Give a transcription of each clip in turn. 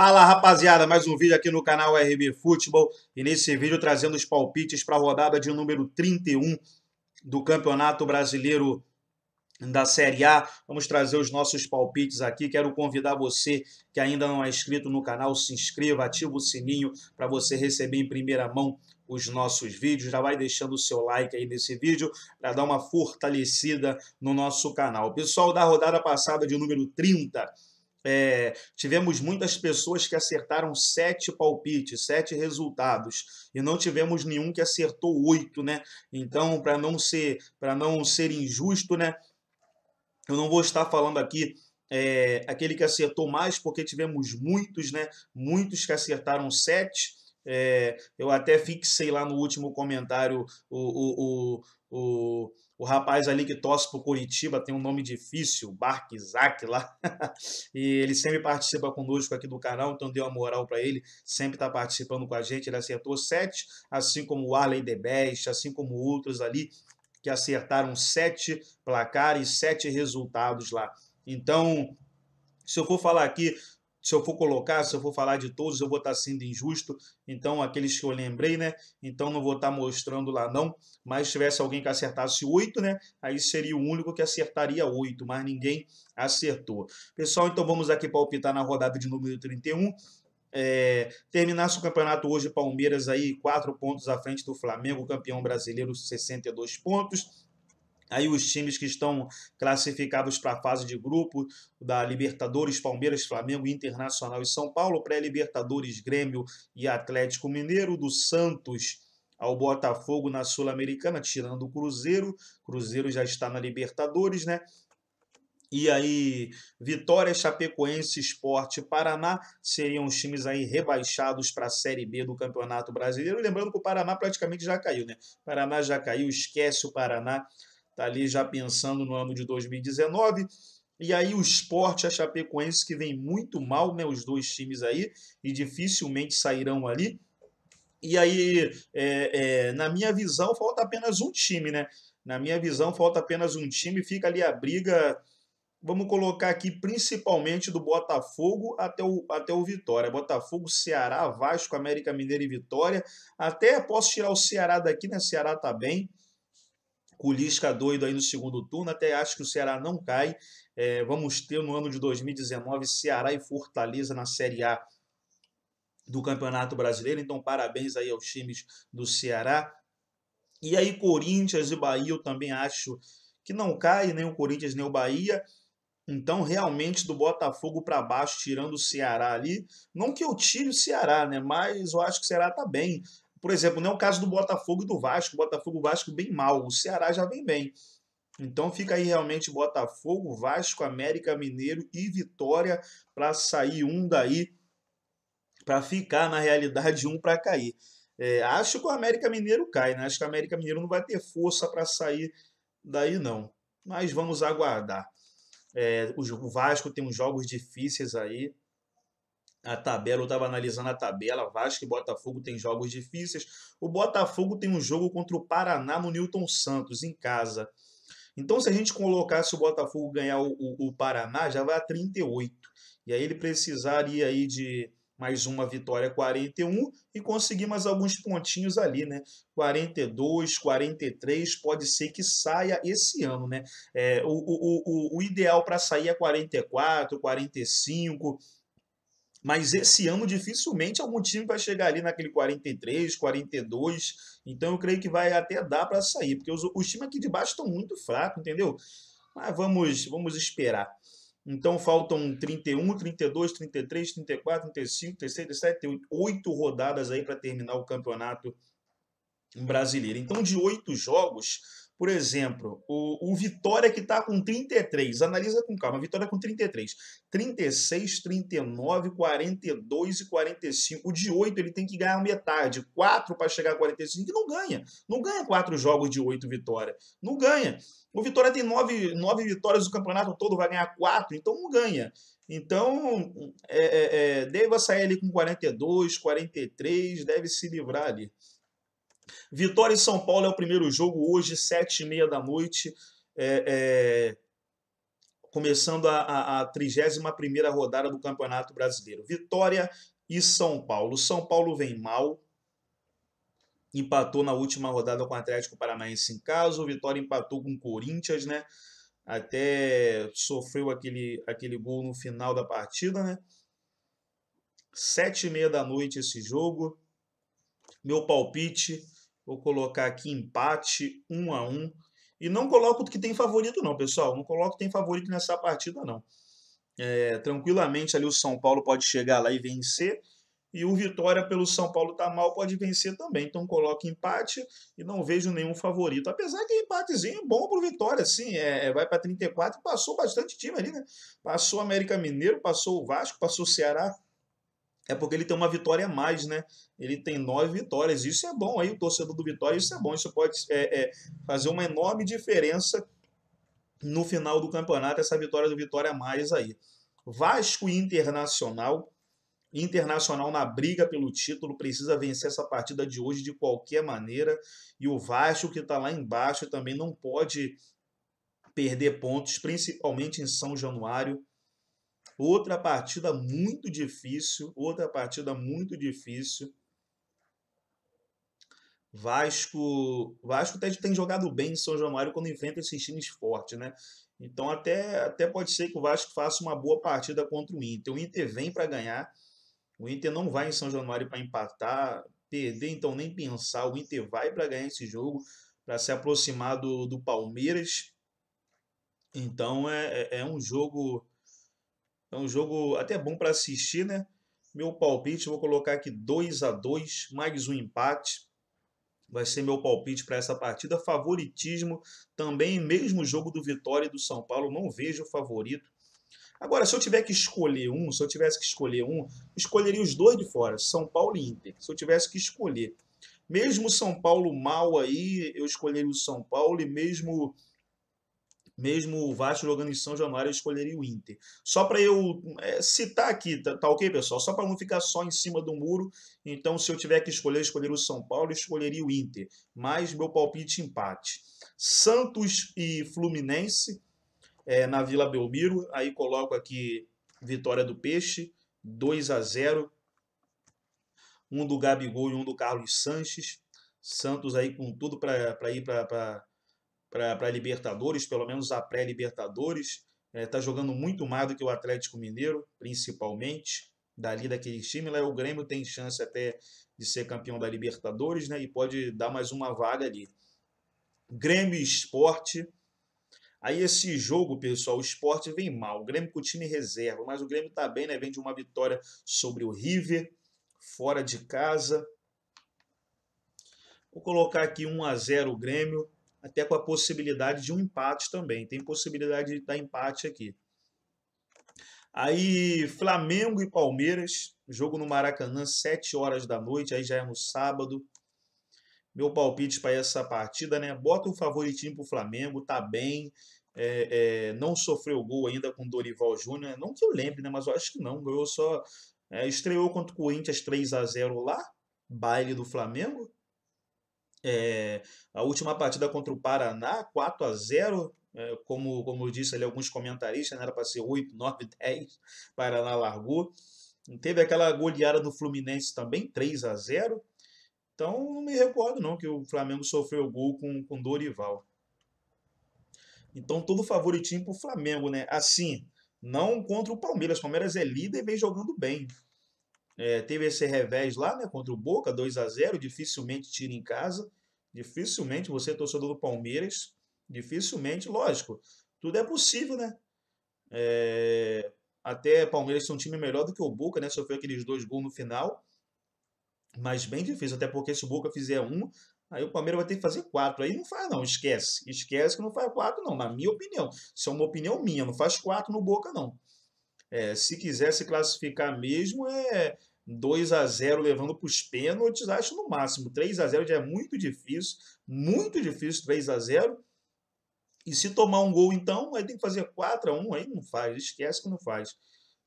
Fala rapaziada, mais um vídeo aqui no canal RB Futebol e nesse vídeo trazendo os palpites para a rodada de número 31 do Campeonato Brasileiro da Série A. Vamos trazer os nossos palpites aqui. Quero convidar você que ainda não é inscrito no canal, se inscreva, ativa o sininho para você receber em primeira mão os nossos vídeos. Já vai deixando o seu like aí nesse vídeo para dar uma fortalecida no nosso canal. Pessoal, da rodada passada de número 30 é, tivemos muitas pessoas que acertaram sete palpites, sete resultados, e não tivemos nenhum que acertou oito, né? Então, para não ser para não ser injusto, né? Eu não vou estar falando aqui é, aquele que acertou mais, porque tivemos muitos, né? Muitos que acertaram sete. É, eu até fixei lá no último comentário o, o, o o, o rapaz ali que torce para o Curitiba tem um nome difícil, Barque Isaac lá, e ele sempre participa conosco aqui do canal, então deu uma moral para ele, sempre está participando com a gente, ele acertou sete, assim como o Arley The Best, assim como outros ali que acertaram sete placares, sete resultados lá. Então, se eu for falar aqui se eu for colocar, se eu for falar de todos, eu vou estar tá sendo injusto. Então, aqueles que eu lembrei, né? Então, não vou estar tá mostrando lá, não. Mas se tivesse alguém que acertasse oito, né? Aí seria o único que acertaria oito, mas ninguém acertou. Pessoal, então vamos aqui palpitar na rodada de número 31. É, terminasse o campeonato hoje, Palmeiras aí, quatro pontos à frente do Flamengo, campeão brasileiro, 62 pontos aí os times que estão classificados para a fase de grupo da Libertadores, Palmeiras, Flamengo, Internacional e São Paulo, pré-Libertadores, Grêmio e Atlético Mineiro, do Santos ao Botafogo na Sul-Americana, tirando o Cruzeiro, Cruzeiro já está na Libertadores, né? E aí, Vitória, Chapecoense, Esporte, Paraná seriam os times aí rebaixados para a Série B do Campeonato Brasileiro. Lembrando que o Paraná praticamente já caiu, né? Paraná já caiu, esquece o Paraná está ali já pensando no ano de 2019. E aí o esporte, a Chapecoense, que vem muito mal, né, os dois times aí, e dificilmente sairão ali. E aí, é, é, na minha visão, falta apenas um time, né? Na minha visão, falta apenas um time, fica ali a briga, vamos colocar aqui, principalmente do Botafogo até o, até o Vitória. Botafogo, Ceará, Vasco, América Mineira e Vitória. Até posso tirar o Ceará daqui, né? Ceará tá bem Culisca doido aí no segundo turno, até acho que o Ceará não cai. É, vamos ter no ano de 2019 Ceará e Fortaleza na Série A do Campeonato Brasileiro. Então, parabéns aí aos times do Ceará. E aí, Corinthians e Bahia, eu também acho que não cai nem né? o Corinthians nem o Bahia. Então, realmente, do Botafogo para baixo, tirando o Ceará ali. Não que eu tire o Ceará, né? Mas eu acho que o Ceará tá bem. Por exemplo, não é o caso do Botafogo e do Vasco. Botafogo Vasco bem mal. O Ceará já vem bem. Então fica aí realmente Botafogo, Vasco, América Mineiro e Vitória para sair um daí, para ficar na realidade um para cair. É, acho que o América Mineiro cai, né? Acho que o América Mineiro não vai ter força para sair daí não. Mas vamos aguardar. É, o Vasco tem uns jogos difíceis aí a tabela, eu estava analisando a tabela, Vasco e Botafogo tem jogos difíceis. O Botafogo tem um jogo contra o Paraná no Newton Santos, em casa. Então, se a gente colocasse o Botafogo ganhar o, o, o Paraná, já vai a 38. E aí ele precisaria aí de mais uma vitória 41 e conseguir mais alguns pontinhos ali, né? 42, 43, pode ser que saia esse ano, né? É, o, o, o, o ideal para sair é 44, 45, mas esse ano dificilmente algum time vai chegar ali naquele 43, 42. Então eu creio que vai até dar para sair, porque os, os times aqui de baixo estão muito fracos, entendeu? Mas ah, vamos, vamos esperar. Então faltam 31, 32, 33, 34, 35, 36, 37, 8 rodadas aí para terminar o campeonato brasileiro. Então de oito jogos, por exemplo, o, o Vitória que está com 33, analisa com calma, Vitória com 33, 36, 39, 42 e 45. O de 8 ele tem que ganhar metade, 4 para chegar a 45 e não ganha. Não ganha 4 jogos de 8 Vitória, não ganha. O Vitória tem 9, 9 vitórias do campeonato todo, vai ganhar 4, então não ganha. Então, é, é, é sair ali com 42, 43, deve se livrar ali. Vitória e São Paulo é o primeiro jogo hoje, sete e meia da noite. É, é, começando a, trigésima primeira rodada do Campeonato Brasileiro. Vitória e São Paulo. São Paulo vem mal, empatou na última rodada com o Atlético Paranaense em casa, o Vitória empatou com o Corinthians, né? Até sofreu aquele, aquele gol no final da partida, né? Sete e meia da noite esse jogo. Meu palpite, Vou colocar aqui empate, 1 um a 1 um. E não coloco que tem favorito não, pessoal. Não coloco que tem favorito nessa partida não. É, tranquilamente ali o São Paulo pode chegar lá e vencer. E o Vitória pelo São Paulo tá mal, pode vencer também. Então coloca empate e não vejo nenhum favorito. Apesar que empatezinho é bom pro Vitória, sim. É, é vai para 34 passou bastante time ali, né? Passou América Mineiro, passou o Vasco, passou o Ceará é porque ele tem uma vitória a mais, né? Ele tem nove vitórias. Isso é bom aí, o torcedor do Vitória, isso é bom. Isso pode é, é, fazer uma enorme diferença no final do campeonato, essa vitória do Vitória a mais aí. Vasco Internacional. Internacional na briga pelo título precisa vencer essa partida de hoje de qualquer maneira. E o Vasco, que está lá embaixo, também não pode perder pontos, principalmente em São Januário. Outra partida muito difícil, outra partida muito difícil. Vasco, Vasco até tem jogado bem em São Januário quando enfrenta esses times fortes, né? Então até, até pode ser que o Vasco faça uma boa partida contra o Inter. O Inter vem para ganhar. O Inter não vai em São Januário para empatar, perder, então nem pensar. O Inter vai para ganhar esse jogo, para se aproximar do, do Palmeiras. Então é, é, é um jogo é um jogo até bom para assistir, né? Meu palpite, vou colocar aqui 2 a 2 mais um empate. Vai ser meu palpite para essa partida. Favoritismo também, mesmo jogo do Vitória e do São Paulo, não vejo favorito. Agora, se eu tiver que escolher um, se eu tivesse que escolher um, escolheria os dois de fora, São Paulo e Inter. Se eu tivesse que escolher. Mesmo São Paulo mal aí, eu escolheria o São Paulo e mesmo mesmo o Vasco jogando em São Januário, eu escolheria o Inter. Só para eu é, citar aqui, tá, tá, ok, pessoal? Só para não ficar só em cima do muro. Então, se eu tiver que escolher, escolher o São Paulo, escolheria o Inter. Mas meu palpite empate. Santos e Fluminense é, na Vila Belmiro. Aí coloco aqui vitória do Peixe, 2 a 0 Um do Gabigol e um do Carlos Sanches. Santos aí com tudo para ir para para Libertadores, pelo menos a pré-Libertadores. Está é, tá jogando muito mais do que o Atlético Mineiro, principalmente. Dali daquele time, lá né? o Grêmio tem chance até de ser campeão da Libertadores, né? E pode dar mais uma vaga ali. Grêmio Esporte. Aí esse jogo, pessoal, o esporte vem mal. O Grêmio com o time reserva, mas o Grêmio está bem, né? Vem de uma vitória sobre o River, fora de casa. Vou colocar aqui 1 a 0 o Grêmio até com a possibilidade de um empate também. Tem possibilidade de dar tá empate aqui. Aí, Flamengo e Palmeiras, jogo no Maracanã, 7 horas da noite, aí já é no sábado. Meu palpite para essa partida, né? Bota um favoritinho para o Flamengo, tá bem. É, é, não sofreu gol ainda com Dorival Júnior. Não que eu lembre, né? Mas eu acho que não. Ganhou só. É, estreou contra o Corinthians 3 a 0 lá. Baile do Flamengo. É, a última partida contra o Paraná, 4 a 0 é, como, como eu disse ali, alguns comentaristas, né, era para ser 8, 9, 10, Paraná largou. Teve aquela goleada do Fluminense também, 3 a 0 Então não me recordo não que o Flamengo sofreu gol com, com Dorival. Então todo favoritinho para o Flamengo, né? Assim, não contra o Palmeiras. O Palmeiras é líder e vem jogando bem. É, teve esse revés lá, né, contra o Boca, 2 a 0 dificilmente tira em casa. Dificilmente você é torcedor do Palmeiras, dificilmente, lógico, tudo é possível, né? É, até Palmeiras tem um time melhor do que o Boca, né? Sofreu aqueles dois gols no final. Mas bem difícil, até porque se o Boca fizer um, aí o Palmeiras vai ter que fazer quatro. Aí não faz, não. Esquece. Esquece que não faz quatro, não. Na minha opinião. Isso é uma opinião minha. Não faz quatro no Boca, não. É, se quiser se classificar mesmo, é, 2 a 0 levando para os pênaltis, acho no máximo. 3 a 0 já é muito difícil, muito difícil 3 a 0 E se tomar um gol, então, aí tem que fazer 4 a 1 aí não faz, esquece que não faz.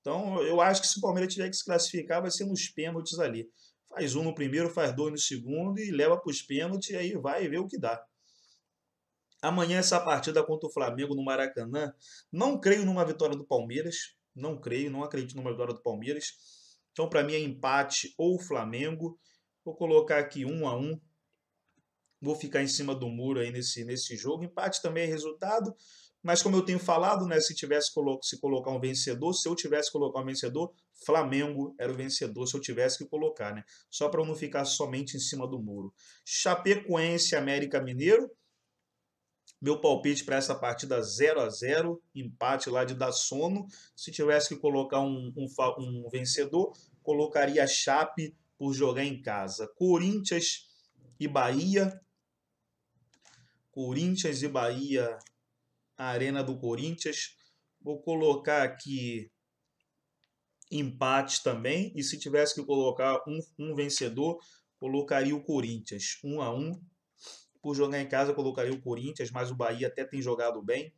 Então, eu acho que se o Palmeiras tiver que se classificar, vai ser nos pênaltis ali. Faz um no primeiro, faz dois no segundo e leva para os pênaltis, e aí vai ver o que dá. Amanhã essa partida contra o Flamengo no Maracanã. Não creio numa vitória do Palmeiras. Não creio, não acredito numa vitória do Palmeiras então, para mim, é empate ou Flamengo. Vou colocar aqui um a um. Vou ficar em cima do muro aí nesse, nesse jogo. Empate também é resultado. Mas como eu tenho falado, né, se tivesse colo se colocar um vencedor, se eu tivesse que colocar um vencedor, Flamengo era o vencedor, se eu tivesse que colocar, né? Só para não ficar somente em cima do muro. Chapecoense América Mineiro. Meu palpite para essa partida 0 a 0 empate lá de dar sono. Se tivesse que colocar um, um, um vencedor, colocaria a Chape por jogar em casa. Corinthians e Bahia. Corinthians e Bahia, a Arena do Corinthians. Vou colocar aqui empate também. E se tivesse que colocar um, um vencedor, colocaria o Corinthians. 1 um a 1 um, por jogar em casa, eu colocaria o Corinthians, mas o Bahia até tem jogado bem.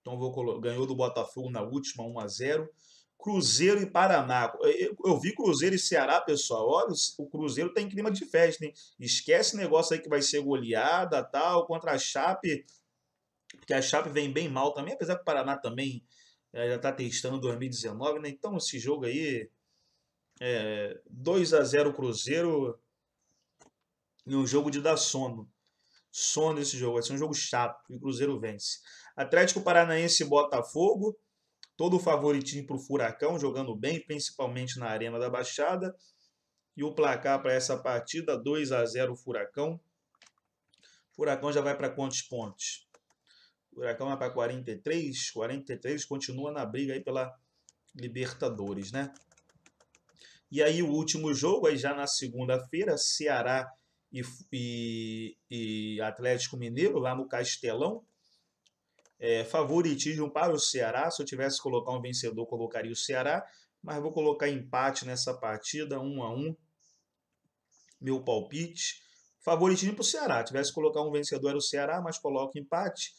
Então vou ganhou do Botafogo na última 1 a 0. Cruzeiro e Paraná. Eu, eu, vi Cruzeiro e Ceará, pessoal. Olha, o Cruzeiro tem tá clima de festa, hein? Esquece negócio aí que vai ser goleada, tal, contra a Chape, porque a Chape vem bem mal também, apesar que o Paraná também é, já tá testando 2019, né? Então esse jogo aí é eh, 2 a 0 Cruzeiro e um jogo de dar sono sono desse jogo. Vai ser um jogo chato e o Cruzeiro vence. Atlético Paranaense e Botafogo. Todo o favoritinho para o Furacão, jogando bem, principalmente na Arena da Baixada. E o placar para essa partida, 2 a 0 Furacão. Furacão já vai para quantos pontos? Furacão vai para 43. 43 continua na briga aí pela Libertadores, né? E aí o último jogo, aí já na segunda-feira, Ceará e, e, e Atlético Mineiro lá no Castelão. É, favoritismo para o Ceará. Se eu tivesse que colocar um vencedor, colocaria o Ceará, mas vou colocar empate nessa partida, um a um. Meu palpite. Favoritismo para o Ceará. Se tivesse que colocar um vencedor, era o Ceará, mas coloco empate.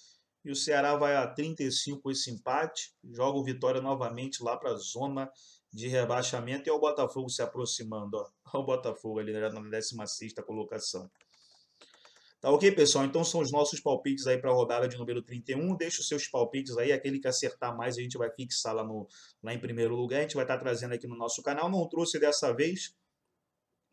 E o Ceará vai a 35 com esse empate. Joga o Vitória novamente lá para a zona de rebaixamento e o Botafogo se aproximando. Ó. Olha o Botafogo ali né, na 16 colocação. Tá ok, pessoal? Então são os nossos palpites aí para a rodada de número 31. Deixa os seus palpites aí, aquele que acertar mais a gente vai fixar lá, no, lá em primeiro lugar. A gente vai estar tá trazendo aqui no nosso canal. Não trouxe dessa vez,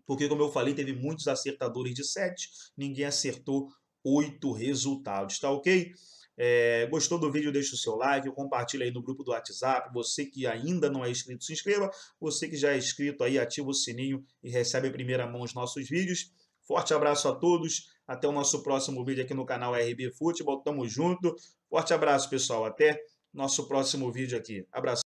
porque como eu falei, teve muitos acertadores de 7, ninguém acertou 8 resultados, tá ok? É, gostou do vídeo, deixa o seu like, compartilha aí no grupo do WhatsApp. Você que ainda não é inscrito, se inscreva. Você que já é inscrito aí, ativa o sininho e recebe em primeira mão os nossos vídeos. Forte abraço a todos. Até o nosso próximo vídeo aqui no canal RB Futebol. Tamo junto. Forte abraço, pessoal. Até nosso próximo vídeo aqui. Abraço.